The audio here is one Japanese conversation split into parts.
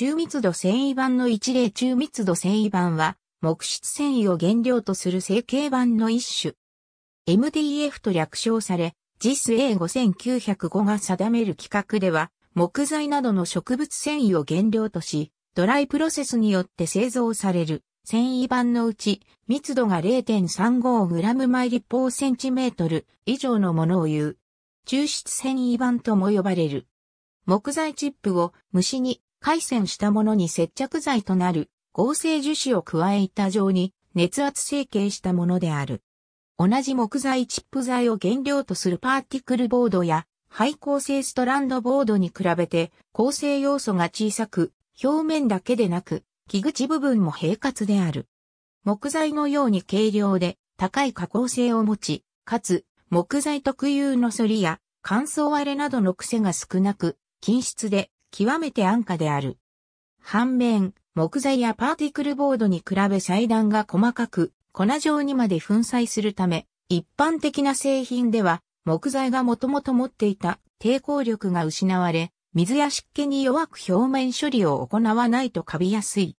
中密度繊維板の一例中密度繊維板は、木質繊維を原料とする成形板の一種。MDF と略称され、JIS A5905 が定める規格では、木材などの植物繊維を原料とし、ドライプロセスによって製造される繊維板のうち密度が 0.35g 毎立方センチメートル以上のものを言う。抽出繊維板とも呼ばれる。木材チップを虫に回線したものに接着剤となる合成樹脂を加え板状に熱圧成形したものである。同じ木材チップ材を原料とするパーティクルボードや廃構成ストランドボードに比べて構成要素が小さく、表面だけでなく、木口部分も平滑である。木材のように軽量で高い加工性を持ち、かつ木材特有の反りや乾燥割れなどの癖が少なく、均質で極めて安価である。反面、木材やパーティクルボードに比べ裁断が細かく、粉状にまで粉砕するため、一般的な製品では、木材がもともと持っていた抵抗力が失われ、水や湿気に弱く表面処理を行わないとカビやすい。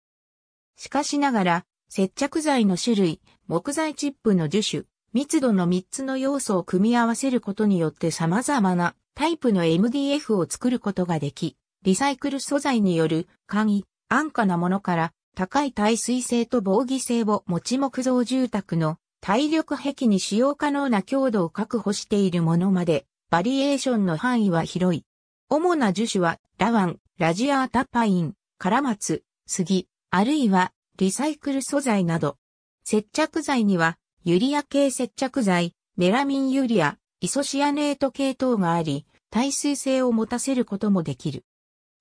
しかしながら、接着剤の種類、木材チップの樹種、密度の3つの要素を組み合わせることによって様々なタイプの MDF を作ることができ、リサイクル素材による簡易、安価なものから高い耐水性と防偽性を持ち木造住宅の体力壁に使用可能な強度を確保しているものまで、バリエーションの範囲は広い。主な樹種は、ラワン、ラジアータパイン、カラマツ、杉、あるいは、リサイクル素材など。接着剤には、ユリア系接着剤、メラミンユリア、イソシアネート系等があり、耐水性を持たせることもできる。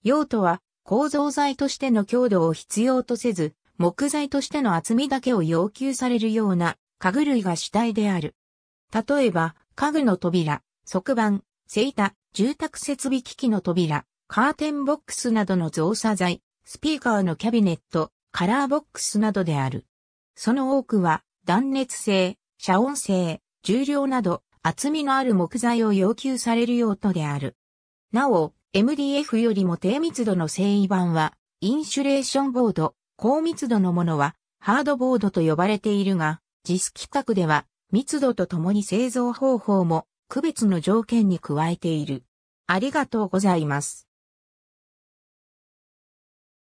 用途は構造材としての強度を必要とせず、木材としての厚みだけを要求されるような家具類が主体である。例えば、家具の扉、側板、セイタ、住宅設備機器の扉、カーテンボックスなどの造作材、スピーカーのキャビネット、カラーボックスなどである。その多くは、断熱性、遮音性、重量など、厚みのある木材を要求される用途である。なお、MDF よりも低密度の繊維板は、インシュレーションボード、高密度のものは、ハードボードと呼ばれているが、実規格では、密度とともに製造方法も、区別の条件に加えている。ありがとうございます。